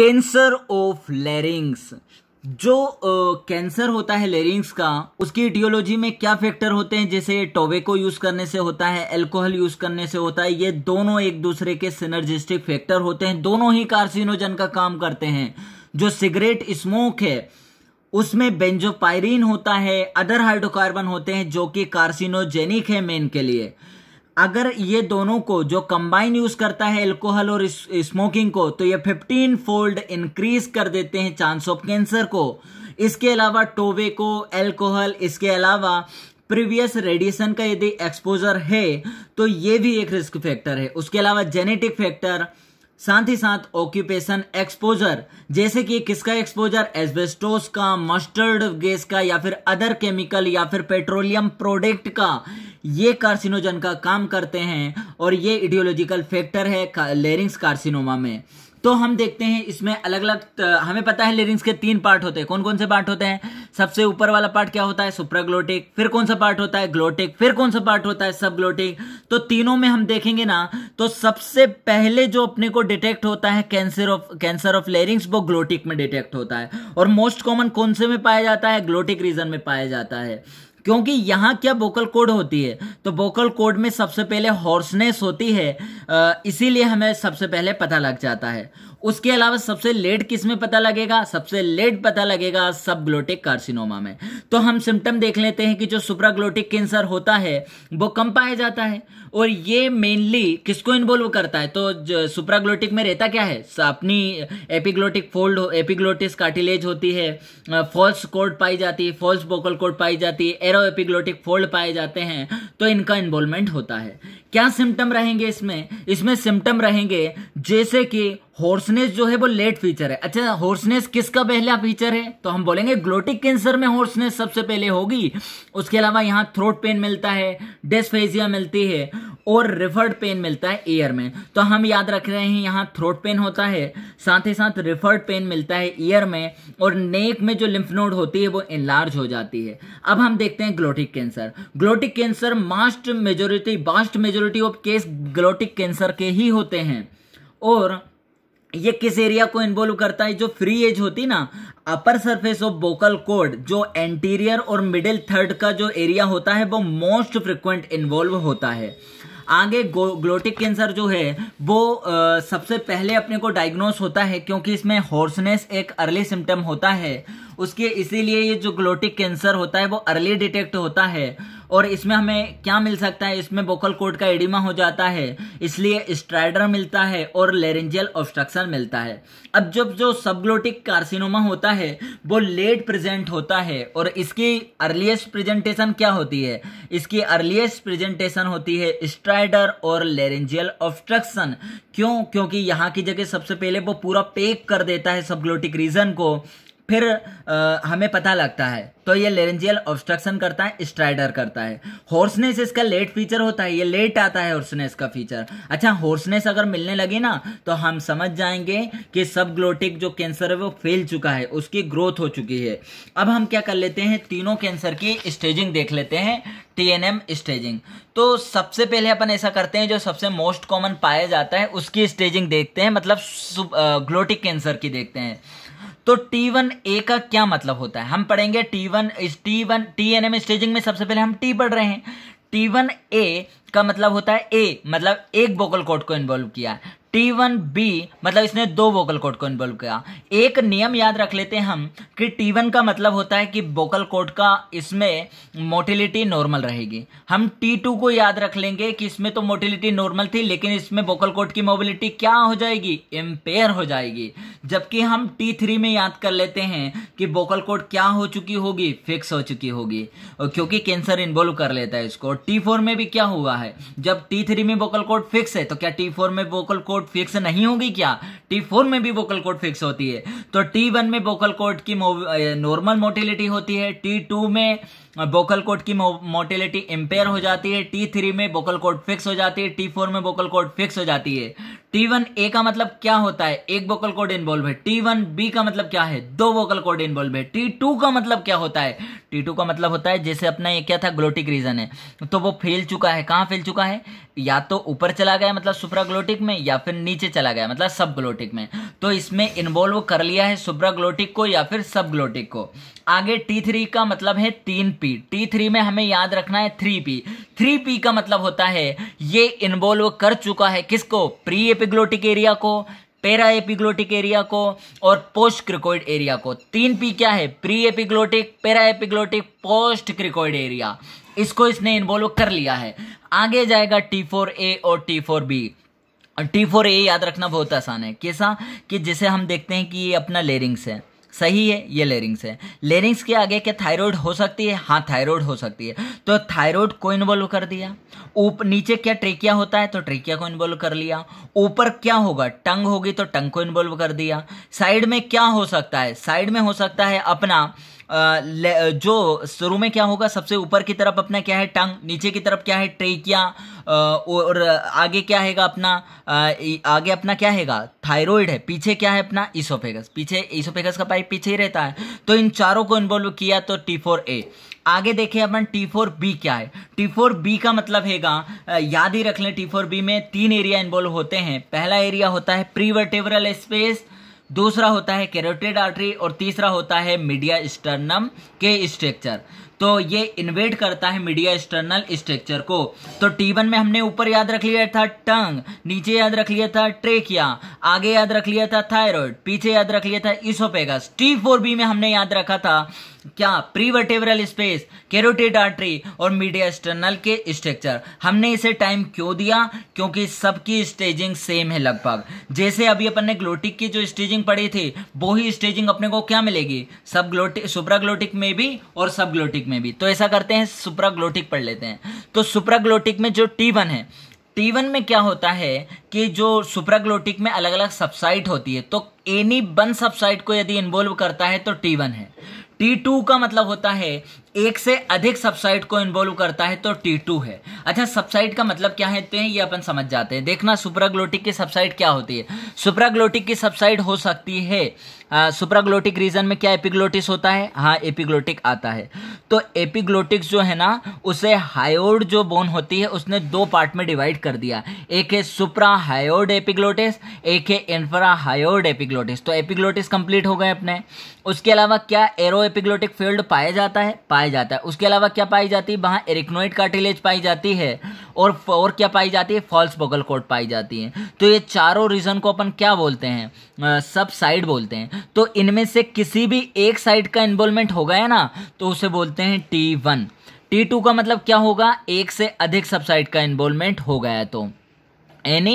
cancer of larynx जो cancer uh, होता है लेरिंग्स का उसकी इटियोलॉजी में क्या फैक्टर होते हैं जैसे टोबेको यूज करने से होता है अल्कोहल यूज करने से होता है ये दोनों एक दूसरे के सिनर्जिस्टिक फैक्टर होते हैं दोनों ही कार्सिनोजन का काम करते हैं जो सिगरेट स्मोक है उसमें बेंजोपायरीन होता है अदर हाइड्रोकार्बन होते हैं जो कि कार्सिनोजेनिक है मेन के लिए अगर ये दोनों को जो कंबाइन यूज करता है एल्कोहल और स्मोकिंग को तो ये 15 फोल्ड इंक्रीज कर देते हैं चांस ऑफ कैंसर को इसके अलावा को एल्कोहल इसके अलावा प्रीवियस रेडिएशन का यदि एक्सपोजर है तो ये भी एक रिस्क फैक्टर है उसके अलावा जेनेटिक फैक्टर साथ ही साथ ऑक्यूपेशन एक्सपोजर जैसे कि किसका एक्सपोजर एस्बेस्टोस का मस्टर्ड गैस का या फिर अदर केमिकल या फिर पेट्रोलियम प्रोडक्ट का ये कार्सिनोजन का काम करते हैं और ये इडियोलॉजिकल फैक्टर है लेरिंग्स कार्सिनोमा में तो हम देखते हैं इसमें अलग अलग हमें पता है लेरिंग्स के तीन पार्ट होते हैं कौन कौन से पार्ट होते हैं सबसे ऊपर वाला पार्ट क्या होता है सुप्राग्लोटिक फिर कौन सा पार्ट होता है ग्लोटिक फिर कौन सा पार्ट होता है सब ग्लोटिक तो तीनों में हम देखेंगे ना तो सबसे पहले जो अपने को डिटेक्ट होता है cancer of cancer of larynx वो ग्लोटिक में डिटेक्ट होता है और मोस्ट कॉमन कौन से में पाया जाता है ग्लोटिक रीजन में पाया जाता है क्योंकि यहाँ क्या वोकल कोड होती है तो वोकल कोड में सबसे पहले हॉर्सनेस होती है इसीलिए हमें सबसे पहले पता लग जाता है उसके अलावा सबसे लेट किस में पता लगेगा सबसे लेट पता लगेगा सब ग्लोटिक कार्सिनोमा में तो हम सिम्टम देख लेते हैं कि जो सुप्राग्लोटिक कैंसर होता है वो कम पाया जाता है और ये मेनली किसको इन्वॉल्व करता है तो सुप्राग्लोटिक में रहता क्या है अपनी एपिग्लोटिक फोल्ड एपिग्लोटिस कार्टिलेज होती है फॉल्स कोड पाई जाती है फॉल्स बोकल कोड पाई जाती है एरो एपिग्लोटिक फोल्ड पाए जाते हैं तो इनका इन्वॉल्वमेंट होता है क्या सिम्टम रहेंगे इसमें इसमें सिम्टम रहेंगे जैसे कि हॉर्सनेस जो है वो लेट फीचर है अच्छा हॉर्सनेस किसका पहला फीचर है तो हम बोलेंगे ग्लोटिक कैंसर में हॉर्सनेस सबसे पहले होगी उसके अलावा यहाँ थ्रोट पेन मिलता है डेस्फेजिया मिलती है और रिफर्ड पेन मिलता है ईयर में तो हम याद रख रहे हैं यहाँ थ्रोट पेन होता है साथ ही साथ रिफर्ड पेन मिलता है ईयर में और नेक में जो लिम्फ नोड होती है वो इनलार्ज हो जाती है अब हम देखते हैं glottic cancer glottic cancer vast majority vast majority of case glottic cancer के ही होते हैं और ये किस एरिया को इन्वॉल्व करता है जो फ्री एज होती ना upper surface of vocal cord जो एंटीरियर और मिडिल थर्ड का जो एरिया होता है वो मोस्ट फ्रिक्वेंट इन्वॉल्व होता है आगे ग्लोटिक कैंसर जो है वो आ, सबसे पहले अपने को डायग्नोस होता है क्योंकि इसमें हॉर्सनेस एक अर्ली सिम्टम होता है उसके इसीलिए ये जो ग्लोटिक कैंसर होता है वो अर्ली डिटेक्ट होता है और इसमें हमें क्या मिल सकता है इसमें बोकल कोड का एडिमा हो जाता है इसलिए स्ट्राइडर मिलता है और लेरेंजियल ऑब्स्ट्रक्शन मिलता है अब जब जो सबग्लोटिक कार्सिनोमा होता है वो लेट प्रेजेंट होता है और इसकी अर्लीस्ट प्रेजेंटेशन क्या होती है इसकी अर्लीस्ट प्रेजेंटेशन होती है स्ट्राइडर और लेरेंजियल ऑब्स्ट्रक्शन क्यों क्योंकि यहाँ की जगह सबसे पहले वो पूरा पेक कर देता है सबग्लोटिक रीजन को फिर आ, हमें पता लगता है तो ये लेरेंजियल ऑब्स्ट्रक्शन करता है स्ट्राइडर करता है हॉर्सनेस इसका लेट फीचर होता है ये लेट आता है हॉर्सनेस का फीचर अच्छा हॉर्सनेस अगर मिलने लगी ना तो हम समझ जाएंगे कि सब ग्लोटिक जो कैंसर है वो फैल चुका है उसकी ग्रोथ हो चुकी है अब हम क्या कर लेते हैं तीनों कैंसर की स्टेजिंग देख लेते हैं टीएनएम स्टेजिंग तो सबसे पहले अपन ऐसा करते हैं जो सबसे मोस्ट कॉमन पाया जाता है उसकी स्टेजिंग देखते हैं मतलब ग्लोटिक कैंसर की देखते हैं तो टी वन ए का क्या मतलब होता है हम पढ़ेंगे T one T one T N M staging में सबसे पहले हम टी पढ़ रहे हैं टी वन ए का मतलब होता है ए मतलब एक वोकल कोड को इन्वॉल्व किया है टी वन बी मतलब इसने दो वोकल कोड को इन्वॉल्व किया एक नियम याद रख लेते हैं हम कि टी वन का मतलब होता है कि वोकल कोड का इसमें मोटिलिटी नॉर्मल रहेगी हम टी टू को याद रख लेंगे कि इसमें तो मोटिलिटी नॉर्मल थी लेकिन इसमें वोकल कोड की मोबिलिटी क्या हो जाएगी एम्पेयर हो जाएगी जबकि हम टी थ्री में याद कर लेते हैं कि वोकल कोड क्या हो चुकी होगी फिक्स हो चुकी होगी क्योंकि कैंसर इन्वॉल्व कर लेता है इसको टी फोर में भी क्या हुआ है जब टी थ्री में वोकल कोड फिक्स है तो क्या टी फोर में वोकल कोड कोड फिक्स नहीं होगी क्या टी फोर में भी वोकल कोड फिक्स होती है तो टी वन में वोकल कोड की नॉर्मल मोटिलिटी होती है टी टू में बोकल कोड की मोटिलिटी इंपेयर हो जाती है टी थ्री में बोकल कोड फिक्स हो जाती है टी फोर में बोकल कोड फिक्स हो जाती है टी वन ए का मतलब क्या होता है एक बोकल कोड इन्वॉल्व है टी वन बी का मतलब क्या है दो वोकल कोड इन्वॉल्व है टी टू का मतलब क्या होता है टी टू का मतलब होता है जैसे अपना ये क्या था ग्लोटिक रीजन है तो वो फैल चुका है कहाँ फैल चुका है या तो ऊपर चला गया मतलब ग्लोटिक में या फिर नीचे चला गया मतलब सब ग्लोटिक में तो इसमें इन्वॉल्व कर लिया है ग्लोटिक को या फिर सब ग्लोटिक को आगे टी थ्री का मतलब है तीन पी टी थ्री में हमें याद रखना है थ्री पी थ्री पी का मतलब होता है ये इन्वॉल्व कर चुका है किसको प्री एपिग्लोटिक एरिया को पेरा एपिग्लोटिक एरिया को और पोस्ट क्रिकोइड एरिया को तीन पी क्या है pre epiglottic para epiglottic post cricoid area इसको इसने इन्वॉल्व कर लिया है आगे जाएगा टी फोर ए और T four B T four A याद रखना बहुत आसान है कैसा कि जिसे हम देखते हैं कि ये अपना लेरिंग्स है सही है ये लेरिंग्स है लेरिंग्स के आगे क्या थायराइड हो सकती है हाँ थायराइड हो सकती है तो थायराइड को इन्वॉल्व कर दिया ऊप नीचे क्या ट्रेकिया होता है तो ट्रेकिया को इन्वॉल्व कर लिया ऊपर क्या होगा टंग होगी तो टंग को इन्वॉल्व कर दिया साइड में क्या हो सकता है साइड में हो सकता है अपना जो शुरू में क्या होगा सबसे ऊपर की तरफ अपना क्या है टंग नीचे की तरफ क्या है ट्रेकिया और आगे क्या हैगा अपना आगे अपना क्या हैगा थायराइड है पीछे क्या है अपना ईसोफेगस पीछे ईसोफेगस का पाइप पीछे ही रहता है तो इन चारों को इन्वॉल्व किया तो टी फोर ए आगे देखें अपन टी फोर बी क्या है टी फोर बी का मतलब हैगा याद ही रख लें टी फोर बी में तीन एरिया इन्वॉल्व होते हैं पहला एरिया होता है प्रीवर्टेबरल स्पेस दूसरा होता है कैरोटेड आर्टरी और तीसरा होता है मीडिया स्टर्नम के स्ट्रक्चर तो ये इन्वेट करता है मीडिया एक्सटर्नल स्ट्रक्चर को तो T1 में हमने ऊपर याद रख लिया था टंग नीचे याद रख लिया था ट्रेकिया आगे याद रख लिया था थायराइड पीछे याद रख लिया था इसोपेगस टी फोर बी में हमने याद रखा था क्या प्रीवर्टेब्रल स्पेस कैरोटिड आर्टरी और मीडिया स्टर्नल के स्ट्रक्चर हमने इसे टाइम क्यों दिया क्योंकि सबकी स्टेजिंग सेम है लगभग जैसे अभी अपन ने ग्लोटिक की जो स्टेजिंग पड़ी थी वो ही स्टेजिंग अपने को क्या मिलेगी सब ग्लोटिक सुप्राग्लोटिक में भी और सब ग्लोटिक में भी तो ऐसा करते हैं सुप्राग्लोटिक पढ़ लेते हैं तो सुप्राग्लोटिक में जो टी वन है टी वन में क्या होता है कि जो सुप्राग्लोटिक में अलग अलग सबसाइट होती है तो एनी वन सबसाइट को यदि इन्वॉल्व करता है तो टी वन है टी टू का मतलब होता है एक से अधिक सबसाइट को इन्वॉल्व करता है तो टी टू है अच्छा सबसाइड का मतलब क्या है ये अपन समझ जाते हैं देखना सुप्राग्लोटिक की सबसाइड क्या होती है सुप्राग्लोटिक की सबसाइड हो सकती है सुप्राग्लोटिक रीजन में क्या एपिग्लोटिस होता है हाँ एपिग्लोटिक आता है तो एपिग्लोटिक्स जो है ना उसे हायोड जो बोन होती है उसने दो पार्ट में डिवाइड कर दिया एक है सुप्रा हायोड एपिग्लोटिस एक है इन्फ्रा हायोड एपिग्लोटिस तो एपिग्लोटिस कंप्लीट हो गए अपने उसके अलावा क्या एरो एपिग्लोटिक फील्ड पाया जाता है पाया जाता है उसके अलावा क्या पाई जाती है वहाँ एरिक्नोइड कार्टिलेज पाई जाती है जाती है और और क्या पाई जाती है फॉल्स वोकल कोड पाई जाती है तो ये चारों रीजन को अपन क्या बोलते हैं सब साइड बोलते हैं तो इनमें से किसी भी एक साइड का इन्वॉल्वमेंट हो गया ना तो उसे बोलते हैं टी वन टी टू का मतलब क्या होगा एक से अधिक सब साइड का इन्वॉल्वमेंट हो गया तो यानी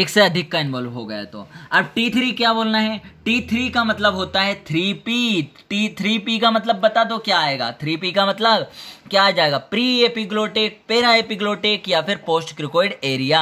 एक से अधिक का इन्वॉल्व हो गया तो अब टी थ्री क्या बोलना है टी थ्री का मतलब होता है three P T three P का मतलब बता दो क्या आएगा थ्री पी का मतलब क्या आ जाएगा प्री एपिग्लोटिक पेरा एपिग्लोटिक या फिर पोस्ट क्रिकोइड एरिया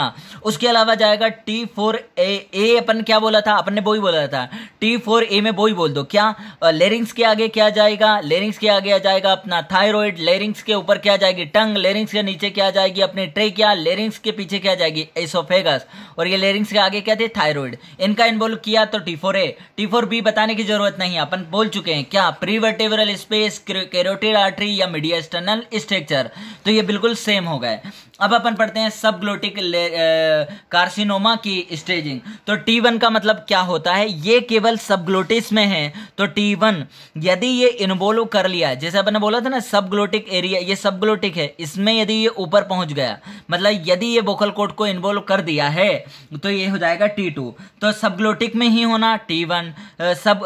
उसके अलावा जाएगा टी फोर ए ए अपन क्या बोला था अपन ने वो ही बोला था टी फोर ए में वो ही बोल दो क्या लेरिंग्स के आगे क्या जाएगा लेरिंग्स के आगे आ जाएगा अपना थायरॉयड लेरिंग्स के ऊपर क्या जाएगी टंग लेरिंग्स के नीचे क्या जाएगी अपनी ट्रेकिया लेरिंग्स के पीछे क्या जाएगी एसोफेगस और ये लेरिंग्स के आगे क्या थे थायरॉयड इनका इन्वॉल्व किया तो T four A T four B बताने की जरूरत नहीं अपन बोल चुके हैं क्या प्रीवर्टेबरल स्पेस कैरोटिड आर्टरी या मीडिया स्टनल एक्सटर्नल स्ट्रक्चर तो ये बिल्कुल सेम हो गए अब अपन पढ़ते हैं सब ग्लोटिक कार्सिनोमा की स्टेजिंग तो T1 का मतलब क्या होता है ये केवल सब ग्लोटिस में है तो T1 यदि ये इन्वोल्व कर लिया जैसे अपन ने बोला था ना सब ग्लोटिक एरिया ये सब ग्लोटिक है इसमें यदि ये ऊपर पहुंच गया मतलब यदि ये वोकल कोड को इन्वोल्व कर दिया है तो ये हो जाएगा टी तो सब ग्लोटिक में ही होना टी वन सब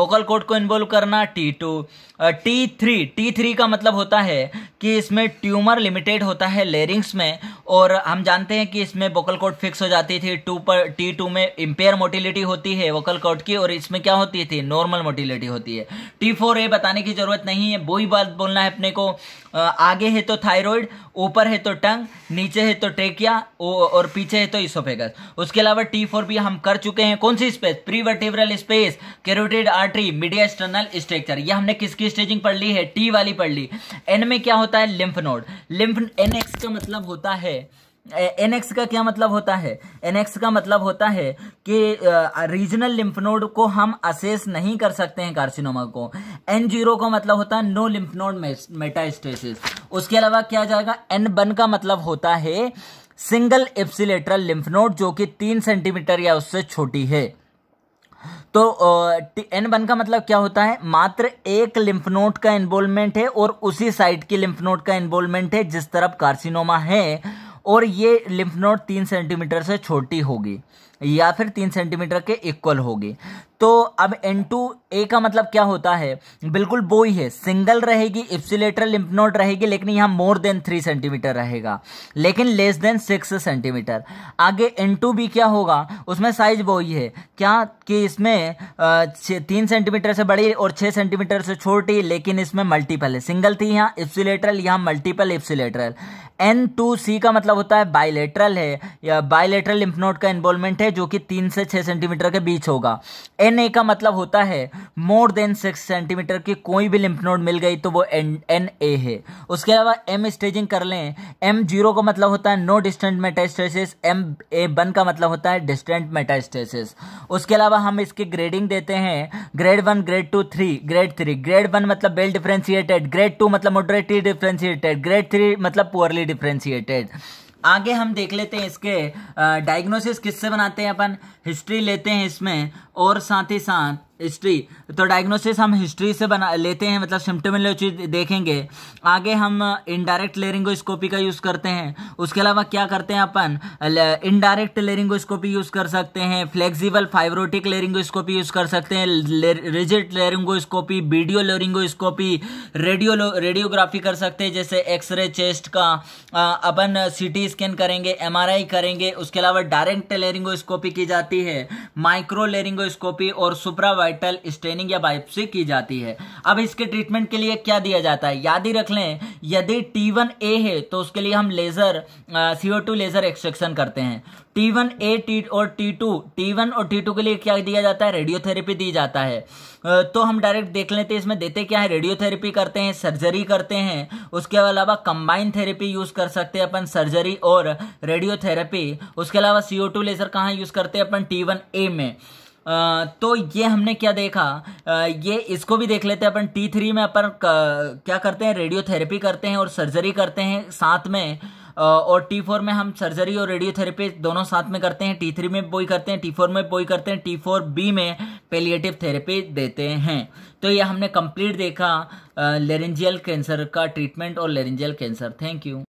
वोकल कोड को इन्वोल्व करना T two T three T three का मतलब होता है कि इसमें ट्यूमर लिमिटेड होता है लेरिंग्स में और हम जानते हैं कि इसमें वोकल कोड फिक्स हो जाती थी टू पर टी टू में इम्पेयर मोटिलिटी होती है वोकल कोड की और इसमें क्या होती थी नॉर्मल मोटिलिटी होती है टी फोर ए बताने की ज़रूरत नहीं है वो ही बात बोलना है अपने को आगे है तो थायरॉयड ऊपर है तो टंग नीचे है तो ट्रेकिया और पीछे है तो इसोफेगस उसके अलावा टी फोर भी हम कर चुके हैं कौन सी space prevertebral space carotid artery media external structure यह हमने किसकी की स्टेजिंग पढ़ ली है टी वाली पढ़ ली एन में क्या होता है lymph node lymph N X का मतलब होता है एन एक्स का क्या मतलब होता है एन एक्स का मतलब होता है कि रीजनल लिम्फ नोड को हम असेस नहीं कर सकते हैं कार्सिनोमा को एन जीरो का मतलब होता है नो लिम्फ नोड मेटास्टेसिस उसके अलावा क्या जाएगा एन वन का मतलब होता है सिंगल एप्सिलेटरल लिम्फ नोड जो कि तीन सेंटीमीटर या उससे छोटी है तो एन वन का मतलब क्या होता है मात्र एक लिम्फ नोड का इन्वॉल्वमेंट है और उसी साइड की लिम्फ नोड का इन्वॉल्वमेंट है जिस तरफ कार्सिनोमा है और ये लिम्फ नोड तीन सेंटीमीटर से छोटी होगी या फिर तीन सेंटीमीटर के इक्वल होगी तो अब एन टू ए का मतलब क्या होता है बिल्कुल वो ही है सिंगल रहेगी इप्सिलेटरल लिम्फ नोड रहेगी लेकिन यहाँ मोर देन थ्री सेंटीमीटर रहेगा लेकिन लेस देन सिक्स सेंटीमीटर आगे एन टू बी क्या होगा उसमें साइज वो ही है क्या कि इसमें तीन सेंटीमीटर से बड़ी और छः सेंटीमीटर से छोटी लेकिन इसमें मल्टीपल है सिंगल थी यहाँ इप्सिलेटरल यहाँ multiple ipsilateral N two C का मतलब होता है बाइलेटरल है या बाइलेटरल लिम्फ नोड का इन्वॉल्वमेंट है जो कि तीन से छः सेंटीमीटर के बीच होगा एन एन ए का मतलब होता है मोर देन सिक्स सेंटीमीटर की कोई भी लिम्फ नोड मिल गई तो वो एन एन ए है उसके अलावा एम स्टेजिंग कर लें एम जीरो का मतलब होता है no distant metastasis M A one का मतलब होता है डिस्टेंट मेटास्टेसिस उसके अलावा हम इसकी ग्रेडिंग देते हैं grade one grade two three grade three grade one मतलब वेल डिफ्रेंशिएटेड ग्रेड टू मतलब मोडरेटली डिफ्रेंशिएटेड ग्रेड थ्री मतलब पुअरली डिफ्रेंशिएटेड आगे हम देख लेते हैं इसके डायग्नोसिस किससे बनाते हैं अपन हिस्ट्री लेते हैं इसमें और साथ ही साथ हिस्ट्री तो डायग्नोसिस हम हिस्ट्री से बना लेते हैं मतलब सिम्टोमोलॉजी देखेंगे आगे हम इनडायरेक्ट लेरिंगोस्कोपी का यूज़ करते हैं उसके अलावा क्या करते हैं अपन इनडायरेक्ट लेरिंगोस्कोपी यूज़ कर सकते हैं फ्लेक्सिबल फाइब्रोटिक लेरिंगोस्कोपी यूज़ कर सकते हैं rigid laryngoscopy video laryngoscopy radio radiography कर सकते हैं जैसे एक्सरे चेस्ट का अपन सी स्कैन करेंगे एम करेंगे उसके अलावा डायरेक्ट लेरिंगोस्कोपी की जाती है माइक्रो लेरिंगोस्कोपी और सुप्रावाइड वाइटल स्टेनिंग या बायोप्सी की जाती है अब इसके ट्रीटमेंट के लिए क्या दिया जाता है याद ही रख लें यदि टी वन ए है तो उसके लिए हम laser C O two laser extraction करते हैं टी वन ए टी और टी टू टी वन और टी टू के लिए क्या दिया जाता है रेडियोथेरेपी दी जाता है तो हम डायरेक्ट देख लेते हैं इसमें देते क्या है रेडियोथेरेपी करते हैं सर्जरी करते हैं उसके अलावा कंबाइन थेरेपी यूज़ कर सकते हैं अपन सर्जरी और रेडियोथेरेपी उसके अलावा सीओ टू लेज़र कहाँ यूज़ करते हैं अपन टी वन ए में तो ये हमने क्या देखा ये इसको भी देख लेते हैं अपन टी थ्री में अपन क्या करते हैं रेडियोथेरेपी करते हैं और सर्जरी करते हैं साथ में और टी फोर में हम सर्जरी और रेडियोथेरेपी दोनों साथ में करते हैं टी थ्री में बोई करते हैं टी फोर में बोई करते हैं टी फोर बी में पेलिएटिव थेरेपी देते हैं तो ये हमने कंप्लीट देखा लेरेंजियल कैंसर का ट्रीटमेंट और लेरेंजियल कैंसर थैंक यू